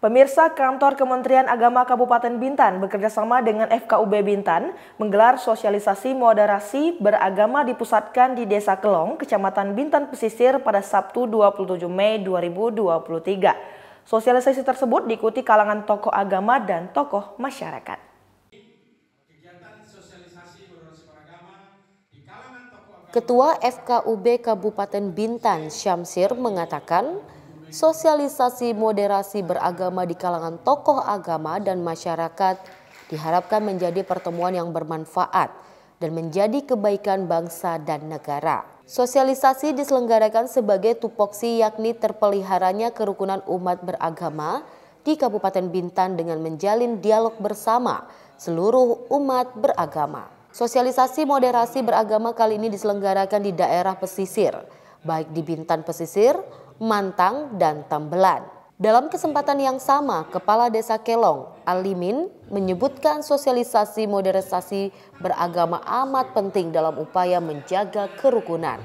Pemirsa kantor Kementerian Agama Kabupaten Bintan bekerjasama dengan FKUB Bintan menggelar sosialisasi moderasi beragama dipusatkan di Desa Kelong, Kecamatan Bintan Pesisir pada Sabtu 27 Mei 2023. Sosialisasi tersebut diikuti kalangan tokoh agama dan tokoh masyarakat. Ketua FKUB Kabupaten Bintan Syamsir mengatakan, sosialisasi moderasi beragama di kalangan tokoh agama dan masyarakat diharapkan menjadi pertemuan yang bermanfaat dan menjadi kebaikan bangsa dan negara. Sosialisasi diselenggarakan sebagai tupoksi yakni terpeliharanya kerukunan umat beragama di Kabupaten Bintan dengan menjalin dialog bersama seluruh umat beragama. Sosialisasi moderasi beragama kali ini diselenggarakan di daerah pesisir, baik di Bintan pesisir Mantang, dan Tambelan. Dalam kesempatan yang sama, Kepala Desa Kelong, Alimin, menyebutkan sosialisasi moderasi beragama amat penting dalam upaya menjaga kerukunan.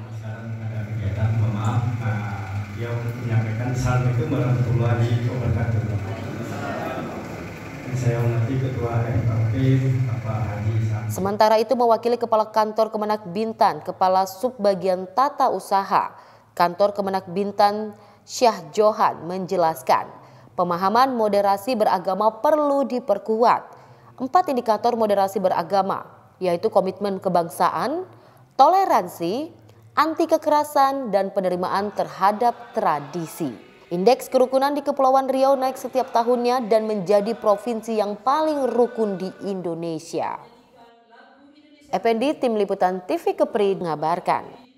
Sementara itu mewakili Kepala Kantor Kemenak Bintan, Kepala Subbagian Tata Usaha, Kantor Kemenak Bintan Syah Johan menjelaskan, pemahaman moderasi beragama perlu diperkuat. Empat indikator moderasi beragama, yaitu komitmen kebangsaan, toleransi, anti kekerasan, dan penerimaan terhadap tradisi. Indeks kerukunan di Kepulauan Riau naik setiap tahunnya dan menjadi provinsi yang paling rukun di Indonesia. Ependi Tim Liputan TV Kepri, mengabarkan.